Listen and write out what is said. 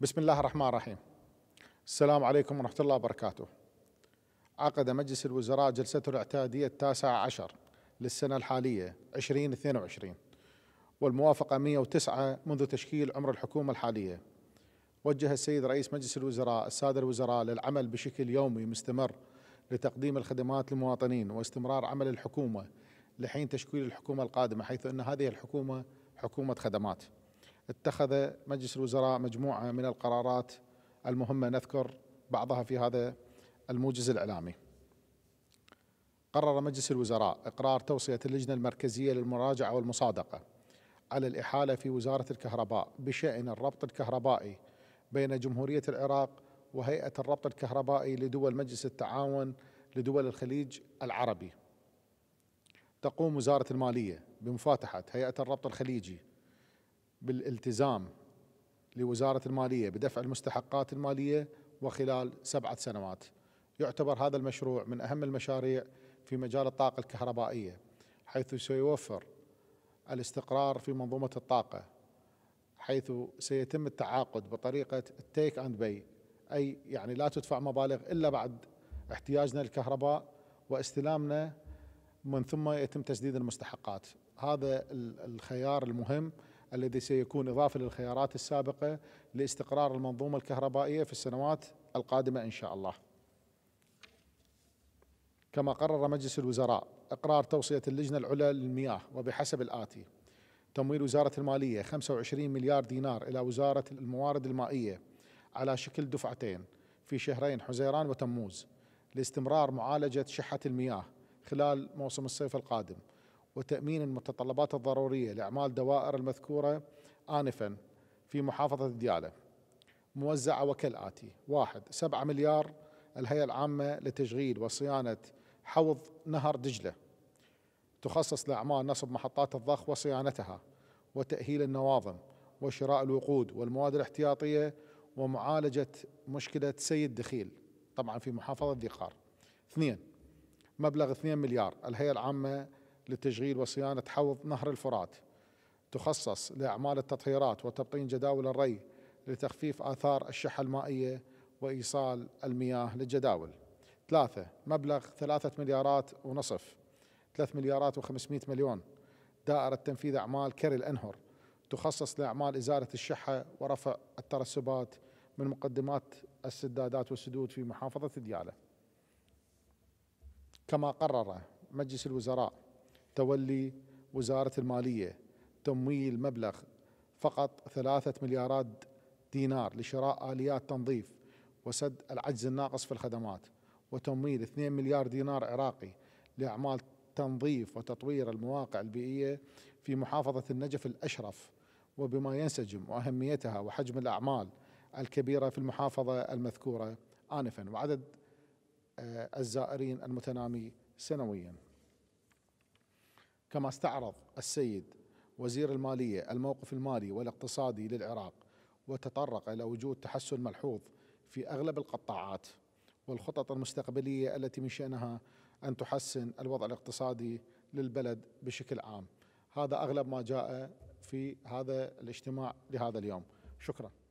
بسم الله الرحمن الرحيم السلام عليكم ورحمة الله وبركاته عقد مجلس الوزراء جلسته الاعتيادية التاسعة عشر للسنة الحالية 2022 والموافقة 109 منذ تشكيل عمر الحكومة الحالية وجه السيد رئيس مجلس الوزراء السادة الوزراء للعمل بشكل يومي مستمر لتقديم الخدمات للمواطنين واستمرار عمل الحكومة لحين تشكيل الحكومة القادمة حيث أن هذه الحكومة حكومة خدمات اتخذ مجلس الوزراء مجموعه من القرارات المهمه نذكر بعضها في هذا الموجز الاعلامي. قرر مجلس الوزراء اقرار توصيه اللجنه المركزيه للمراجعه والمصادقه على الاحاله في وزاره الكهرباء بشان الربط الكهربائي بين جمهوريه العراق وهيئه الربط الكهربائي لدول مجلس التعاون لدول الخليج العربي. تقوم وزاره الماليه بمفاتحه هيئه الربط الخليجي بالالتزام لوزارة المالية بدفع المستحقات المالية وخلال سبعة سنوات يعتبر هذا المشروع من أهم المشاريع في مجال الطاقة الكهربائية حيث سيوفر الاستقرار في منظومة الطاقة حيث سيتم التعاقد بطريقة التيك أند باي أي يعني لا تدفع مبالغ إلا بعد احتياجنا للكهرباء واستلامنا من ثم يتم تسديد المستحقات هذا الخيار المهم الذي سيكون إضافة للخيارات السابقة لاستقرار المنظومة الكهربائية في السنوات القادمة إن شاء الله كما قرر مجلس الوزراء إقرار توصية اللجنة العليا للمياه وبحسب الآتي تمويل وزارة المالية 25 مليار دينار إلى وزارة الموارد المائية على شكل دفعتين في شهرين حزيران وتموز لاستمرار معالجة شحة المياه خلال موسم الصيف القادم وتأمين المتطلبات الضرورية لأعمال دوائر المذكورة آنفا في محافظة ديالى موزعة وكالآتي واحد سبعة مليار الهيئة العامة لتشغيل وصيانة حوض نهر دجلة تخصص لأعمال نصب محطات الضخ وصيانتها وتأهيل النواظم وشراء الوقود والمواد الاحتياطية ومعالجة مشكلة سيد دخيل طبعا في محافظة ذي اثنين مبلغ 2 مليار الهيئة العامة لتشغيل وصيانة حوض نهر الفرات تخصص لأعمال التطهيرات وتبطين جداول الري لتخفيف آثار الشحة المائية وإيصال المياه للجداول ثلاثة مبلغ ثلاثة مليارات ونصف ثلاث مليارات وخمسمائة مليون دائرة تنفيذ أعمال كري الأنهر تخصص لأعمال إزالة الشحة ورفع الترسبات من مقدمات السدادات والسدود في محافظة ديالى كما قرر مجلس الوزراء تولي وزارة المالية تمويل مبلغ فقط ثلاثة مليارات دينار لشراء آليات تنظيف وسد العجز الناقص في الخدمات وتمويل 2 مليار دينار عراقي لأعمال تنظيف وتطوير المواقع البيئية في محافظة النجف الأشرف وبما ينسجم وأهميتها وحجم الأعمال الكبيرة في المحافظة المذكورة آنفا وعدد آه، الزائرين المتنامي سنويا كما استعرض السيد وزير المالية الموقف المالي والاقتصادي للعراق وتطرق إلى وجود تحسن ملحوظ في أغلب القطاعات والخطط المستقبلية التي من شأنها أن تحسن الوضع الاقتصادي للبلد بشكل عام هذا أغلب ما جاء في هذا الاجتماع لهذا اليوم شكراً